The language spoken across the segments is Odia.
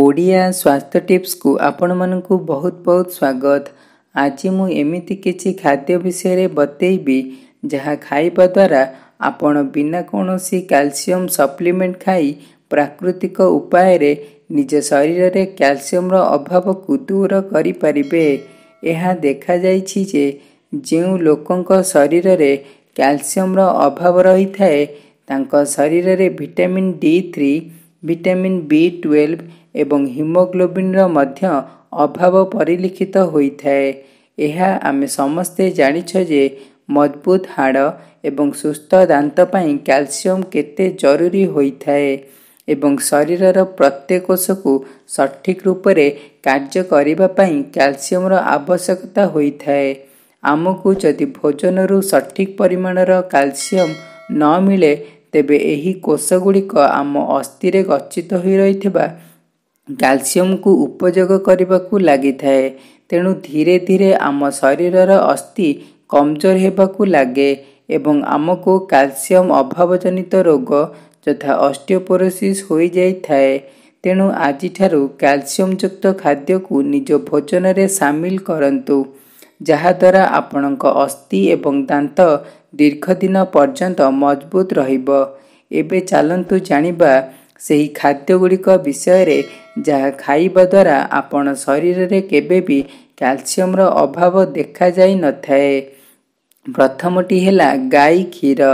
ଓଡ଼ିଆ ସ୍ୱାସ୍ଥ୍ୟ ଟିପ୍ସକୁ ଆପଣମାନଙ୍କୁ ବହୁତ ବହୁତ ସ୍ୱାଗତ ଆଜି ମୁଁ ଏମିତି କିଛି ଖାଦ୍ୟ ବିଷୟରେ ବତେଇବି ଯାହା ଖାଇବା ଦ୍ୱାରା ଆପଣ ବିନା କୌଣସି କ୍ୟାଲସିୟମ୍ ସପ୍ଲିମେଣ୍ଟ ଖାଇ ପ୍ରାକୃତିକ ଉପାୟରେ ନିଜ ଶରୀରରେ କ୍ୟାଲସିୟମର ଅଭାବକୁ ଦୂର କରିପାରିବେ ଏହା ଦେଖାଯାଇଛି ଯେ ଯେଉଁ ଲୋକଙ୍କ ଶରୀରରେ କ୍ୟାଲସିୟମର ଅଭାବ ରହିଥାଏ ତାଙ୍କ ଶରୀରରେ vitamin D three vitamin B twelve ଏବଂ ହିମୋଗ୍ଲୋବିନ୍ର ମଧ୍ୟ ଅଭାବ ପରିଲିଖିତ ହୋଇଥାଏ ଏହା ଆମେ ସମସ୍ତେ ଜାଣିଛ ଯେ ମଜବୁତ ହାଡ଼ ଏବଂ ସୁସ୍ଥ ଦାନ୍ତ ପାଇଁ କ୍ୟାଲସିୟମ କେତେ ଜରୁରୀ ହୋଇଥାଏ ଏବଂ ଶରୀରର ପ୍ରତ୍ୟେକ କୋଷକୁ ସଠିକ୍ ରୂପରେ କାର୍ଯ୍ୟ କରିବା ପାଇଁ କ୍ୟାଲସିୟମର ଆବଶ୍ୟକତା ହୋଇଥାଏ ଆମକୁ ଯଦି ଭୋଜନରୁ ସଠିକ୍ ପରିମାଣର କ୍ୟାଲସିୟମ ନ ମିଳେ ତେବେ ଏହି କୋଷଗୁଡ଼ିକ ଆମ ଅସ୍ଥିରେ ଗଚ୍ଛିତ ହୋଇ ରହିଥିବା କ୍ୟାଲସିୟମକୁ ଉପଯୋଗ କରିବାକୁ ଲାଗିଥାଏ ତେଣୁ ଧୀରେ ଧୀରେ ଆମ ଶରୀରର ଅସ୍ଥି କମଜୋର ହେବାକୁ ଲାଗେ ଏବଂ ଆମକୁ କ୍ୟାଲସିୟମ ଅଭାବଜନିତ ରୋଗ ଯଥା ଅଷ୍ଟିଓପୋରୋସିସ୍ ହୋଇଯାଇଥାଏ ତେଣୁ ଆଜିଠାରୁ କ୍ୟାଲସିୟମଯୁକ୍ତ ଖାଦ୍ୟକୁ ନିଜ ଭୋଜନରେ ସାମିଲ କରନ୍ତୁ ଯାହାଦ୍ୱାରା ଆପଣଙ୍କ ଅସ୍ଥି ଏବଂ ଦାନ୍ତ ଦୀର୍ଘଦିନ ପର୍ଯ୍ୟନ୍ତ ମଜବୁତ ରହିବ ଏବେ ଚାଲନ୍ତୁ ଜାଣିବା ସେହି ଖାଦ୍ୟ ଗୁଡ଼ିକ ବିଷୟରେ ଯାହା ଖାଇବା ଦ୍ୱାରା ଆପଣ ଶରୀରରେ କେବେ ବି କ୍ୟାଲସିୟମର ଅଭାବ ଦେଖାଯାଇନଥାଏ ପ୍ରଥମଟି ହେଲା ଗାଈ କ୍ଷୀର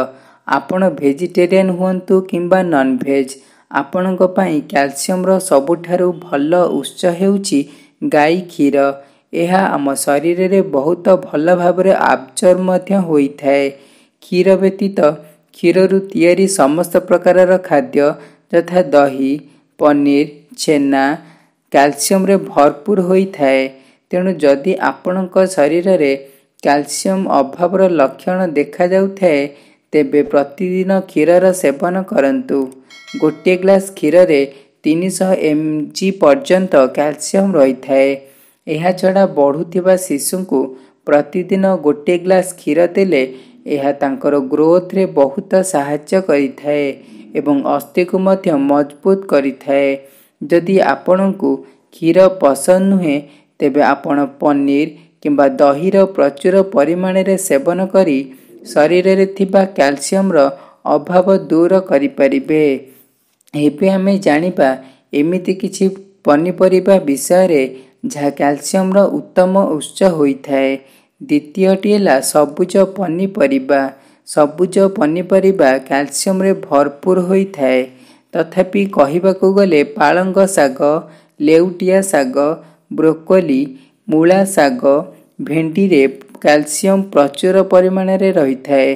ଆପଣ ଭେଜିଟେରିଆନ୍ ହୁଅନ୍ତୁ କିମ୍ବା ନନ୍ଭେଜ୍ ଆପଣଙ୍କ ପାଇଁ କ୍ୟାଲସିୟମର ସବୁଠାରୁ ଭଲ ଉତ୍ସ ହେଉଛି ଗାଈ କ୍ଷୀର ଏହା ଆମ ଶରୀରରେ ବହୁତ ଭଲ ଭାବରେ ଆବଜର୍ବ ମଧ୍ୟ ହୋଇଥାଏ କ୍ଷୀର ବ୍ୟତୀତ କ୍ଷୀରରୁ ତିଆରି ସମସ୍ତ ପ୍ରକାରର ଖାଦ୍ୟ ଯଥା ଦହି ପନିର ଛେନା କ୍ୟାଲସିୟମରେ ଭରପୁର ହୋଇଥାଏ ତେଣୁ ଯଦି ଆପଣଙ୍କ ଶରୀରରେ କ୍ୟାଲସିୟମ ଅଭାବର ଲକ୍ଷଣ ଦେଖାଯାଉଥାଏ ତେବେ ପ୍ରତିଦିନ କ୍ଷୀରର ସେବନ କରନ୍ତୁ ଗୋଟିଏ ଗ୍ଲାସ୍ କ୍ଷୀରରେ ତିନିଶହ ଏମ୍ ଜି ପର୍ଯ୍ୟନ୍ତ କ୍ୟାଲସିୟମ ରହିଥାଏ ଏହାଛଡ଼ା ବଢ଼ୁଥିବା ଶିଶୁଙ୍କୁ ପ୍ରତିଦିନ ଗୋଟିଏ ଗ୍ଲାସ୍ କ୍ଷୀର ଦେଲେ ଏହା ତାଙ୍କର ଗ୍ରୋଥରେ ବହୁତ ସାହାଯ୍ୟ କରିଥାଏ ଏବଂ ଅସ୍ଥିକୁ ମଧ୍ୟ ମଜବୁତ କରିଥାଏ ଯଦି ଆପଣଙ୍କୁ କ୍ଷୀର ପସନ୍ଦ ନୁହେଁ ତେବେ ଆପଣ ପନିର କିମ୍ବା ଦହିର ପ୍ରଚୁର ପରିମାଣରେ ସେବନ କରି ଶରୀରରେ ଥିବା କ୍ୟାଲସିୟମର ଅଭାବ ଦୂର କରିପାରିବେ ଏବେ ଆମେ ଜାଣିବା ଏମିତି କିଛି ପନିପରିବା ବିଷୟରେ ଯାହା କ୍ୟାଲସିୟମର ଉତ୍ତମ ଉତ୍ସ ହୋଇଥାଏ ଦ୍ୱିତୀୟଟି ହେଲା ସବୁଜ ପନିପରିବା ସବୁଜ ପନିପରିବା କ୍ୟାଲସିୟମରେ ଭରପୁର ହୋଇଥାଏ ତଥାପି କହିବାକୁ ଗଲେ ପାଳଙ୍ଗ ଶାଗ ଲେଉଟିଆ ଶାଗ ବ୍ରୋକୋଲି ମୂଳା ଶାଗ ଭେଣ୍ଡିରେ କ୍ୟାଲସିୟମ ପ୍ରଚୁର ପରିମାଣରେ ରହିଥାଏ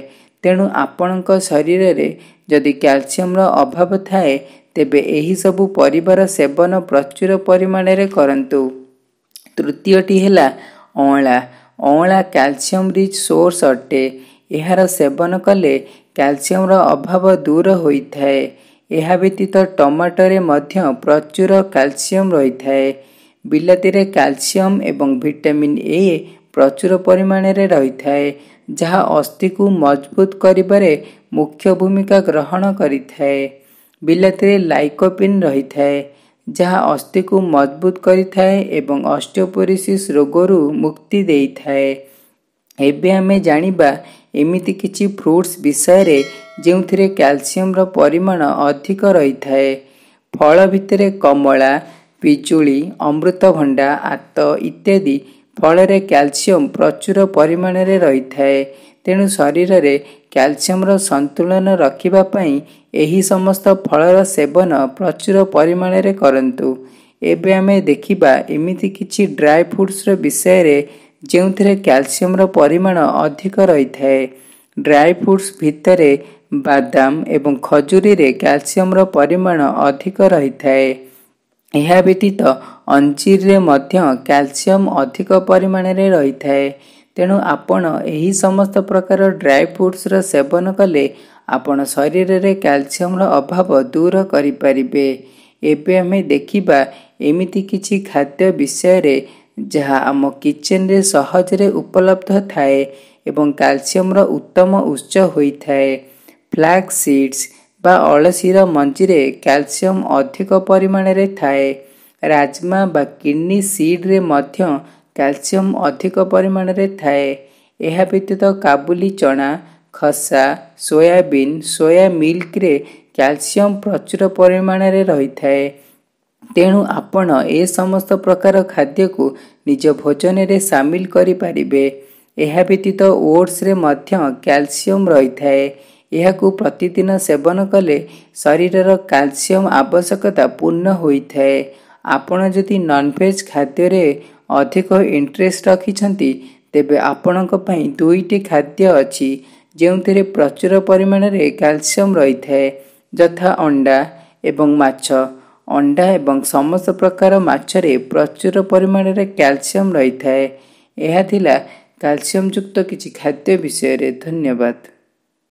ତେଣୁ ଆପଣଙ୍କ ଶରୀରରେ ଯଦି କ୍ୟାଲସିୟମର ଅଭାବ ଥାଏ ତେବେ ଏହିସବୁ ପରିବାର ସେବନ ପ୍ରଚୁର ପରିମାଣରେ କରନ୍ତୁ ତୃତୀୟଟି ହେଲା ଅଁଳା ଅଁଳା କ୍ୟାଲସିୟମ ରିଚ୍ ସୋର୍ସ ଅଟେ ଏହାର ସେବନ କଲେ କ୍ୟାଲସିୟମର ଅଭାବ ଦୂର ହୋଇଥାଏ ଏହା ବ୍ୟତୀତ ଟମାଟୋରେ ମଧ୍ୟ ପ୍ରଚୁର କ୍ୟାଲସିୟମ ରହିଥାଏ ବିଲାତିରେ କ୍ୟାଲସିୟମ ଏବଂ ଭିଟାମିନ୍ ଏ ପ୍ରଚୁର ପରିମାଣରେ ରହିଥାଏ ଯାହା ଅସ୍ଥିକୁ ମଜବୁତ କରିବାରେ ମୁଖ୍ୟ ଭୂମିକା ଗ୍ରହଣ କରିଥାଏ ବିଲାତିରେ ଲାଇକୋପିନ୍ ରହିଥାଏ ଯାହା ଅସ୍ଥିକୁ ମଜବୁତ କରିଥାଏ ଏବଂ ଅଷ୍ଟିଓପୋରିସିସ୍ ରୋଗରୁ ମୁକ୍ତି ଦେଇଥାଏ ଏବେ ଆମେ ଜାଣିବା ଏମିତି କିଛି ଫ୍ରୁଟ୍ସ ବିଷୟରେ ଯେଉଁଥିରେ କ୍ୟାଲସିୟମର ପରିମାଣ ଅଧିକ ରହିଥାଏ ଫଳ ଭିତରେ କମଳା ପିଜୁଳି ଅମୃତଭଣ୍ଡା ଆତ ଇତ୍ୟାଦି ଫଳରେ କ୍ୟାଲସିୟମ ପ୍ରଚୁର ପରିମାଣରେ ରହିଥାଏ ତେଣୁ ଶରୀରରେ କ୍ୟାଲସିୟମର ସନ୍ତୁଳନ ରଖିବା ପାଇଁ ଏହି ସମସ୍ତ ଫଳର ସେବନ ପ୍ରଚୁର ପରିମାଣରେ କରନ୍ତୁ ଏବେ ଆମେ ଦେଖିବା ଏମିତି କିଛି ଡ୍ରାଏ ଫ୍ରୁଟ୍ସର ବିଷୟରେ ଯେଉଁଥିରେ କ୍ୟାଲସିୟମର ପରିମାଣ ଅଧିକ ରହିଥାଏ ଡ୍ରାଏ ଫ୍ରୁଟ୍ସ ଭିତରେ ବାଦାମ ଏବଂ ଖଜୁରୀରେ କ୍ୟାଲସିୟମର ପରିମାଣ ଅଧିକ ରହିଥାଏ ଏହା ବ୍ୟତୀତ ଅଞ୍ଚିରେ ମଧ୍ୟ କ୍ୟାଲସିୟମ ଅଧିକ ପରିମାଣରେ ରହିଥାଏ ତେଣୁ ଆପଣ ଏହି ସମସ୍ତ ପ୍ରକାର ଡ୍ରାଏ ଫ୍ରୁଟ୍ସର ସେବନ କଲେ ଆପଣ ଶରୀରରେ କ୍ୟାଲସିୟମର ଅଭାବ ଦୂର କରିପାରିବେ ଏବେ ଆମେ ଦେଖିବା ଏମିତି କିଛି ଖାଦ୍ୟ ବିଷୟରେ ଯାହା ଆମ କିଚେନରେ ସହଜରେ ଉପଲବ୍ଧ ଥାଏ ଏବଂ କ୍ୟାଲସିୟମର ଉତ୍ତମ ଉତ୍ସ ହୋଇଥାଏ ଫ୍ଲାକ୍ସ ସିଡ୍ସ ବା ଅଳସୀର ମଞ୍ଜିରେ କ୍ୟାଲସିୟମ ଅଧିକ ପରିମାଣରେ ଥାଏ ରାଜମା ବା କିଡ଼ନି ସିଡ଼୍ରେ ମଧ୍ୟ କ୍ୟାଲସିୟମ ଅଧିକ ପରିମାଣରେ ଥାଏ ଏହା ବ୍ୟତୀତ କାବୁଲି ଚଣା ଖସା ସୋୟାବିନ୍ ସୋୟା ମିଲ୍କରେ କ୍ୟାଲସିୟମ ପ୍ରଚୁର ପରିମାଣରେ ରହିଥାଏ ତେଣୁ ଆପଣ ଏ ସମସ୍ତ ପ୍ରକାର ଖାଦ୍ୟକୁ ନିଜ ଭୋଜନରେ ସାମିଲ କରିପାରିବେ ଏହା ବ୍ୟତୀତ ଓଟ୍ସରେ ମଧ୍ୟ କ୍ୟାଲସିୟମ ରହିଥାଏ ଏହାକୁ ପ୍ରତିଦିନ ସେବନ କଲେ ଶରୀରର କ୍ୟାଲସିୟମ ଆବଶ୍ୟକତା ପୂର୍ଣ୍ଣ ହୋଇଥାଏ ଆପଣ ଯଦି ନନଭେଜ୍ ଖାଦ୍ୟରେ ଅଧିକ ଇଣ୍ଟରେଷ୍ଟ ରଖିଛନ୍ତି ତେବେ ଆପଣଙ୍କ ପାଇଁ ଦୁଇଟି ଖାଦ୍ୟ ଅଛି ଯେଉଁଥିରେ ପ୍ରଚୁର ପରିମାଣରେ କ୍ୟାଲସିୟମ ରହିଥାଏ ଯଥା ଅଣ୍ଡା ଏବଂ ମାଛ ଅଣ୍ଡା ଏବଂ ସମସ୍ତ ପ୍ରକାର ମାଛରେ ପ୍ରଚୁର ପରିମାଣରେ କ୍ୟାଲସିୟମ୍ ରହିଥାଏ ଏହା ଥିଲା କ୍ୟାଲସିୟମ୍ ଯୁକ୍ତ କିଛି ଖାଦ୍ୟ ବିଷୟରେ ଧନ୍ୟବାଦ